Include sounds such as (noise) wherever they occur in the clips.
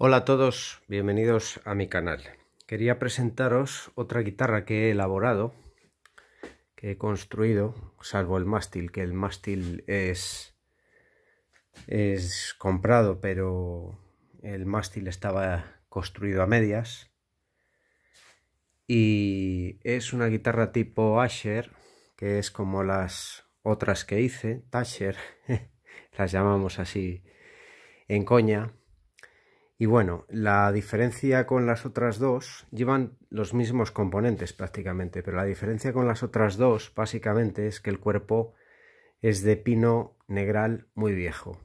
Hola a todos, bienvenidos a mi canal. Quería presentaros otra guitarra que he elaborado, que he construido, salvo el mástil, que el mástil es, es comprado, pero el mástil estaba construido a medias. Y es una guitarra tipo Asher, que es como las otras que hice, Tasher, (laughs) las llamamos así en coña y bueno, la diferencia con las otras dos llevan los mismos componentes prácticamente, pero la diferencia con las otras dos básicamente es que el cuerpo es de pino negral muy viejo.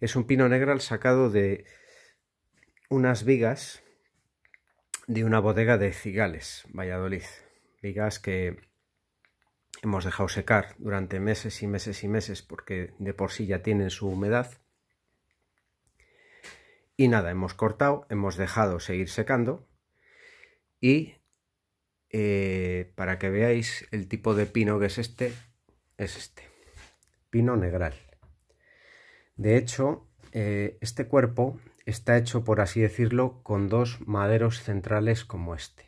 Es un pino negral sacado de unas vigas de una bodega de Cigales, Valladolid. Vigas que hemos dejado secar durante meses y meses y meses porque de por sí ya tienen su humedad y nada, hemos cortado, hemos dejado seguir secando y eh, para que veáis el tipo de pino que es este, es este, pino negral. De hecho, eh, este cuerpo está hecho, por así decirlo, con dos maderos centrales como este.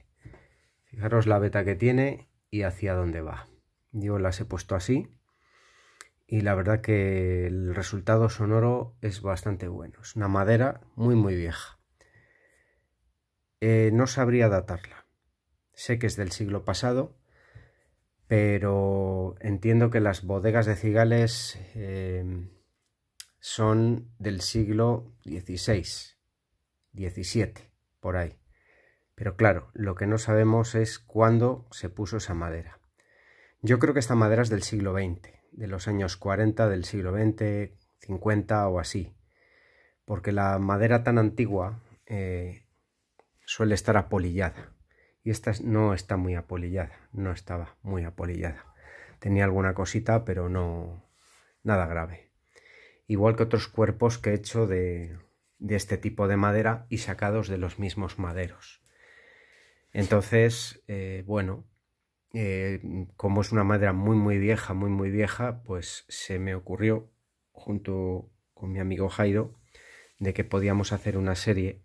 Fijaros la veta que tiene y hacia dónde va. Yo las he puesto así y la verdad que el resultado sonoro es bastante bueno. Es una madera muy muy vieja. Eh, no sabría datarla. Sé que es del siglo pasado, pero entiendo que las bodegas de cigales eh, son del siglo XVI, XVII, por ahí. Pero claro, lo que no sabemos es cuándo se puso esa madera. Yo creo que esta madera es del siglo XX de los años 40 del siglo XX, 50 o así, porque la madera tan antigua eh, suele estar apolillada y esta no está muy apolillada, no estaba muy apolillada. Tenía alguna cosita, pero no nada grave. Igual que otros cuerpos que he hecho de, de este tipo de madera y sacados de los mismos maderos. Entonces, eh, bueno, eh, como es una madera muy muy vieja, muy muy vieja, pues se me ocurrió junto con mi amigo Jairo de que podíamos hacer una serie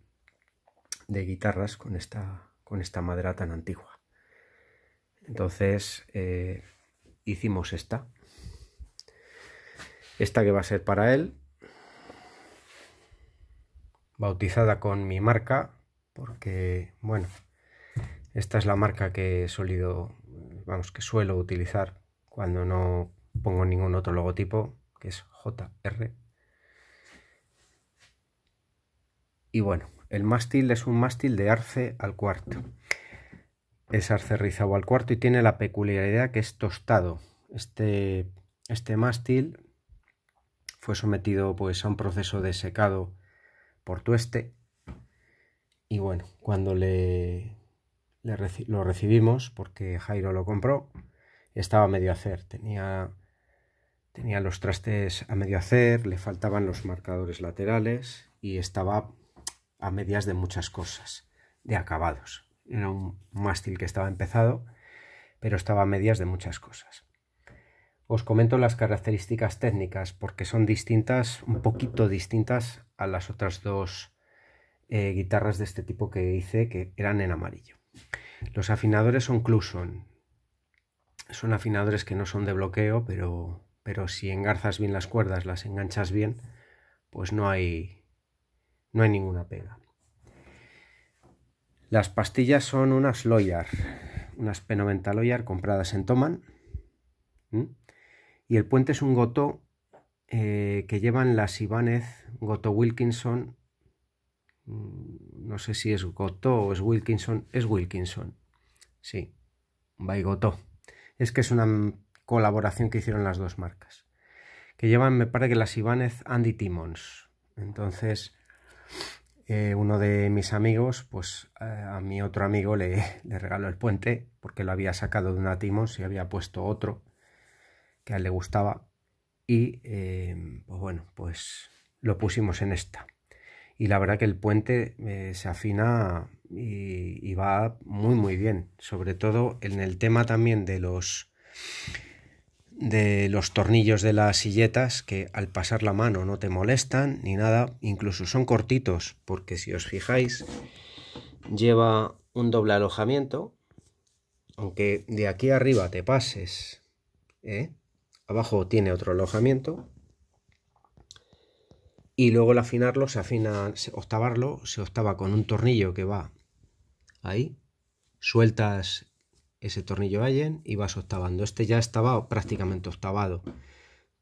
de guitarras con esta, con esta madera tan antigua. Entonces eh, hicimos esta. Esta que va a ser para él, bautizada con mi marca, porque, bueno, esta es la marca que he solido vamos, que suelo utilizar cuando no pongo ningún otro logotipo, que es JR. Y bueno, el mástil es un mástil de arce al cuarto. Es arce rizado al cuarto y tiene la peculiaridad que es tostado. Este, este mástil fue sometido pues, a un proceso de secado por tueste. Y bueno, cuando le, lo recibimos porque Jairo lo compró. Estaba a medio hacer. Tenía, tenía los trastes a medio hacer, le faltaban los marcadores laterales y estaba a medias de muchas cosas, de acabados. Era un mástil que estaba empezado, pero estaba a medias de muchas cosas. Os comento las características técnicas porque son distintas, un poquito distintas a las otras dos eh, guitarras de este tipo que hice que eran en amarillo. Los afinadores son Cluson. Son afinadores que no son de bloqueo, pero, si engarzas bien las cuerdas, las enganchas bien, pues no hay, no hay ninguna pega. Las pastillas son unas Loyar, unas P90 Loyar compradas en Toman. Y el puente es un Goto eh, que llevan las Ibanez Goto Wilkinson Mm, no sé si es Gotó o es Wilkinson, es Wilkinson. Sí, by Gotó. Es que es una colaboración que hicieron las dos marcas. Que llevan, me parece que las Ibanez Andy Timons, Entonces, eh, uno de mis amigos, pues eh, a mi otro amigo le, (laughs) le, regaló el puente porque lo había sacado de una Timons y había puesto otro que a él le gustaba. Y, eh, pues bueno, pues lo pusimos en esta y la verdad que el puente eh, se afina y, va muy muy bien, sobre todo en el tema también de los de los tornillos de las silletas que al pasar la mano no te molestan ni nada, incluso son cortitos porque si os fijáis lleva un doble alojamiento, aunque de aquí arriba te pases, ¿eh? abajo tiene otro alojamiento y luego el afinarlo se afina, octavarlo se octava con un tornillo que va ahí, sueltas ese tornillo Allen y vas octavando. Este ya estaba prácticamente octavado,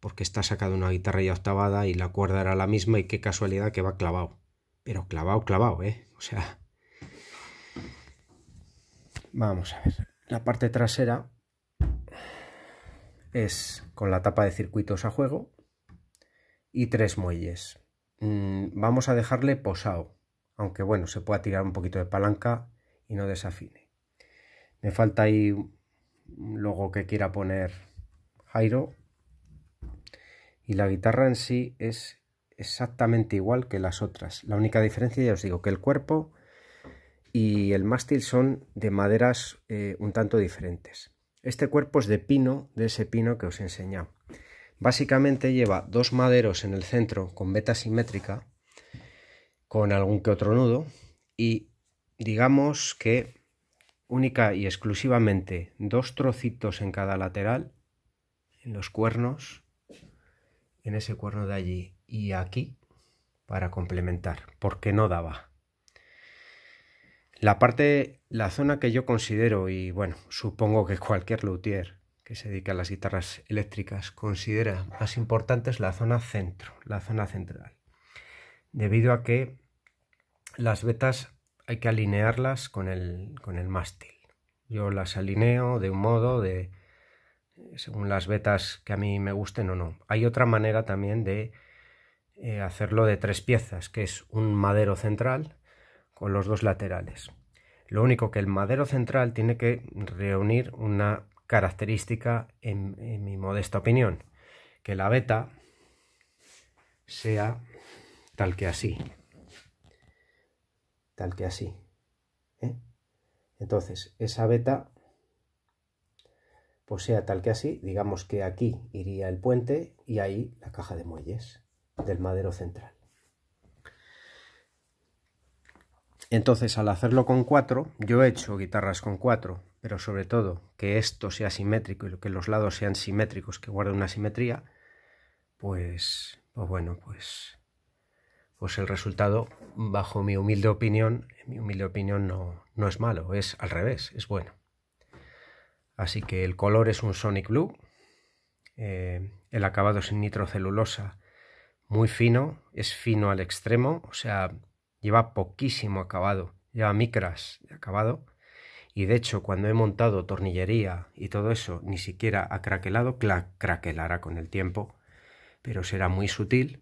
porque está sacado una guitarra ya octavada y la cuerda era la misma y qué casualidad que va clavado. Pero clavado, clavado, ¿eh? O sea... Vamos a ver. La parte trasera es con la tapa de circuitos a juego y tres muelles. Mm, vamos a dejarle posado, aunque bueno, se pueda tirar un poquito de palanca y no desafine. Me falta ahí mm, luego que quiera poner Jairo. Y la guitarra en sí es exactamente igual que las otras. La única diferencia, ya os digo, que el cuerpo y el mástil son de maderas eh, un tanto diferentes. Este cuerpo es de pino, de ese pino que os he enseñado. Básicamente lleva dos maderos en el centro con beta simétrica, con algún que otro nudo, y digamos que única y exclusivamente dos trocitos en cada lateral, en los cuernos, en ese cuerno de allí y aquí, para complementar, porque no daba. La parte, la zona que yo considero, y bueno, supongo que cualquier luthier que se dedica a las guitarras eléctricas considera más importantes la zona centro, la zona central, debido a que las vetas hay que alinearlas con el, con el mástil. Yo las alineo de un modo, de, según las vetas que a mí me gusten o no. Hay otra manera también de eh, hacerlo de tres piezas, que es un madero central con los dos laterales. Lo único que el madero central tiene que reunir una característica, en, mi modesta opinión, que la beta sea tal que así. Tal que así. ¿eh? Entonces, esa beta, pues sea tal que así, digamos que aquí iría el puente y ahí la caja de muelles del madero central. Entonces, al hacerlo con cuatro, yo he hecho guitarras con cuatro, pero sobre todo que esto sea simétrico y que los lados sean simétricos, que guarde una simetría, pues, pues bueno, pues, pues el resultado, bajo mi humilde opinión, mi humilde opinión no, es malo, es al revés, es bueno. Así que el color es un Sonic Blue, eh, el acabado es nitrocelulosa, muy fino, es fino al extremo, o sea, lleva poquísimo acabado, lleva micras de acabado, y de hecho, cuando he montado tornillería y todo eso, ni siquiera ha craquelado, craquelará con el tiempo, pero será muy sutil.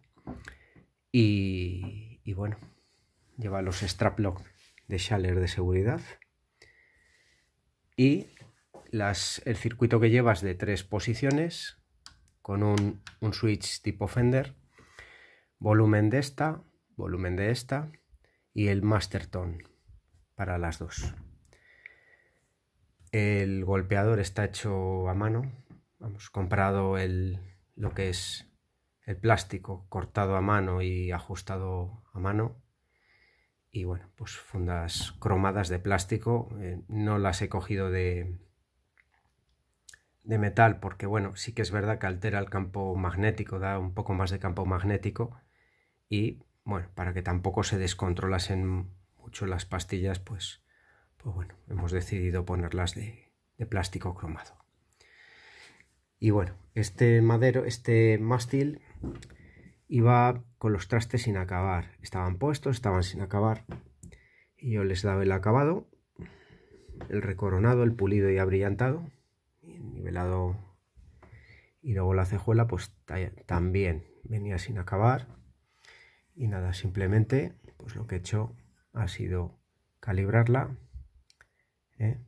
Y, bueno, lleva los straplock de schaller de seguridad. Y las, el circuito que llevas de tres posiciones con un, un switch tipo Fender, volumen de esta, volumen de esta y el master tone para las dos. El golpeador está hecho a mano. Hemos comprado el, lo que es el plástico cortado a mano y ajustado a mano. Y bueno, pues fundas cromadas de plástico. Eh, no las he cogido de, de metal porque bueno, sí que es verdad que altera el campo magnético, da un poco más de campo magnético. Y bueno, para que tampoco se descontrolasen mucho las pastillas, pues pues bueno, hemos decidido ponerlas de, plástico cromado. Y bueno, este madero, este mástil iba con los trastes sin acabar. Estaban puestos, estaban sin acabar. Y yo les daba el acabado, el recoronado, el pulido y abrillantado. Y nivelado y luego la cejuela pues también venía sin acabar. Y nada, simplemente pues lo que he hecho ha sido calibrarla ¿eh?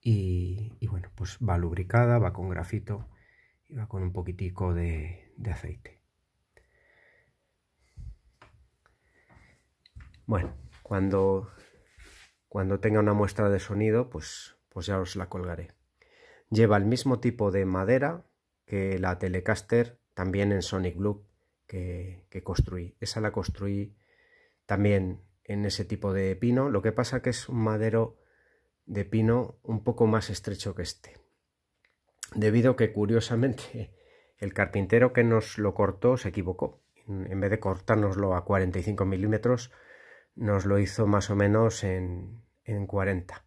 Y, bueno, pues va lubricada, va con grafito y va con un poquitico de, aceite. Bueno, cuando, cuando tenga una muestra de sonido, pues, pues ya os la colgaré. Lleva el mismo tipo de madera que la Telecaster también en Sonic Blue que, que construí. Esa la construí también en ese tipo de pino. Lo que pasa que es un madero de pino un poco más estrecho que este, debido a que curiosamente (laughs) el carpintero que nos lo cortó se equivocó. En vez de cortárnoslo a 45 milímetros, nos lo hizo más o menos en, en 40.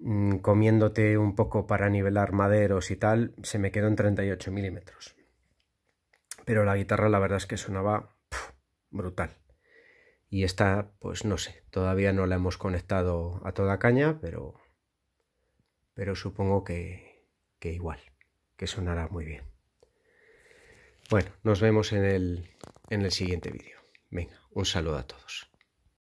Mm, comiéndote un poco para nivelar maderos y tal, se me quedó en 38 milímetros. Pero la guitarra la verdad es que sonaba brutal. Y esta, pues no sé, todavía no la hemos conectado a toda caña, pero, pero supongo que, que igual, que sonará muy bien. Bueno, nos vemos en el, en el siguiente vídeo. Venga, un saludo a todos.